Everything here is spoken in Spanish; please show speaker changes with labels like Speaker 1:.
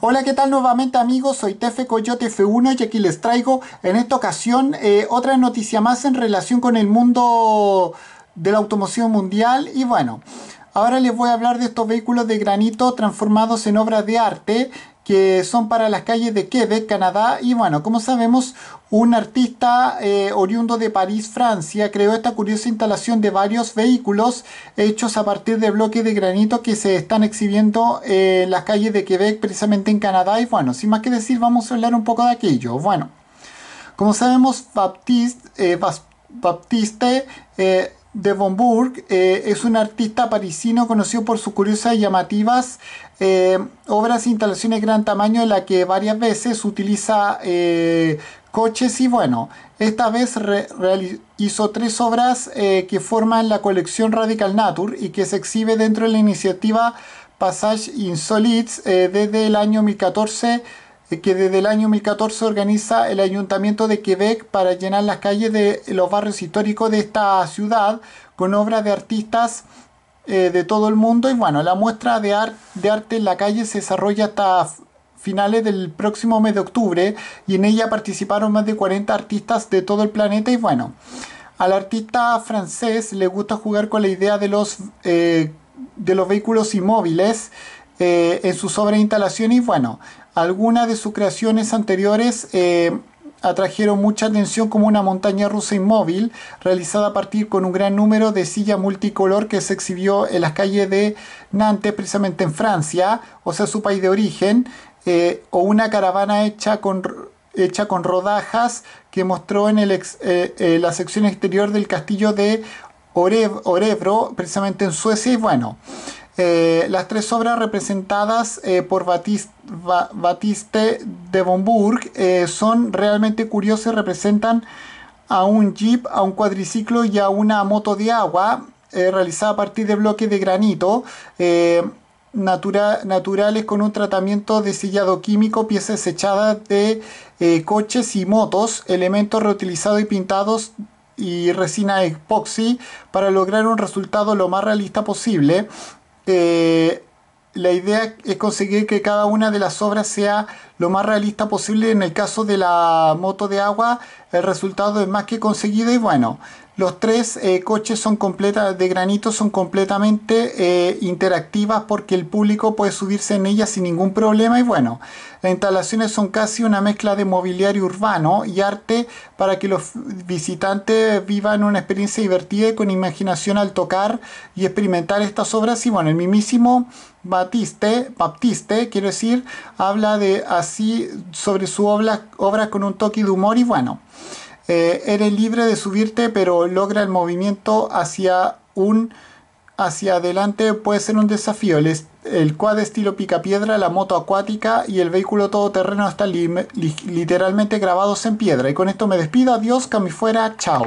Speaker 1: Hola, ¿qué tal nuevamente amigos? Soy Tefe Coyote F1 y aquí les traigo en esta ocasión eh, otra noticia más en relación con el mundo de la automoción mundial y bueno... Ahora les voy a hablar de estos vehículos de granito transformados en obras de arte que son para las calles de Quebec, Canadá. Y bueno, como sabemos, un artista eh, oriundo de París, Francia, creó esta curiosa instalación de varios vehículos hechos a partir de bloques de granito que se están exhibiendo eh, en las calles de Quebec, precisamente en Canadá. Y bueno, sin más que decir, vamos a hablar un poco de aquello. Bueno, como sabemos, Baptiste eh, de Bombourg eh, es un artista parisino conocido por sus curiosas y llamativas eh, obras e instalaciones de gran tamaño en la que varias veces utiliza eh, coches y bueno, esta vez hizo tres obras que forman la colección Radical Nature y que se exhibe dentro de la iniciativa Passage Insolites desde el año 2014 que desde el año 2014 organiza el Ayuntamiento de Quebec para llenar las calles de los barrios históricos de esta ciudad con obras de artistas eh, de todo el mundo. Y bueno, la muestra de, arte en la calle se desarrolla hasta finales del próximo mes de octubre y en ella participaron más de 40 artistas de todo el planeta y bueno, al artista francés le gusta jugar con la idea de los, eh, de los vehículos inmóviles eh, en sus obras de instalación y bueno, algunas de sus creaciones anteriores eh, atrajeron mucha atención como una montaña rusa inmóvil, realizada a partir con un gran número de sillas multicolor que se exhibió en las calles de Nantes, precisamente en Francia, o sea, su país de origen, eh, o una caravana hecha con, hecha con rodajas que mostró en el eh, la sección exterior del castillo de Orebro, precisamente en Suecia, y bueno. Eh, las tres obras representadas eh, por Batiste, de Bomburg eh, son realmente curiosas, representan a un jeep, a un cuadriciclo y a una moto de agua realizada a partir de bloques de granito. naturales con un tratamiento de sellado químico, piezas echadas de coches y motos, elementos reutilizados y pintados y resina epoxi para lograr un resultado lo más realista posible. Eh, la idea es conseguir que cada una de las obras sea lo más realista posible. En el caso de la moto de agua, el resultado es más que conseguido y bueno, los tres eh, coches son completas de granito son completamente eh, interactivas porque el público puede subirse en ellas sin ningún problema y bueno, las instalaciones son casi una mezcla de mobiliario urbano y arte para que los visitantes vivan una experiencia divertida y con imaginación al tocar y experimentar estas obras y bueno, el mismísimo Batiste, Baptiste, quiero decir, habla de así sobre su obra, obra con un toque de humor y bueno. Eh, eres libre de subirte, pero logra el movimiento hacia un hacia adelante puede ser un desafío. El, el quad estilo picapiedra, la moto acuática y el vehículo todoterreno están literalmente grabados en piedra. Y con esto me despido. Adiós, que a fuera. Chao.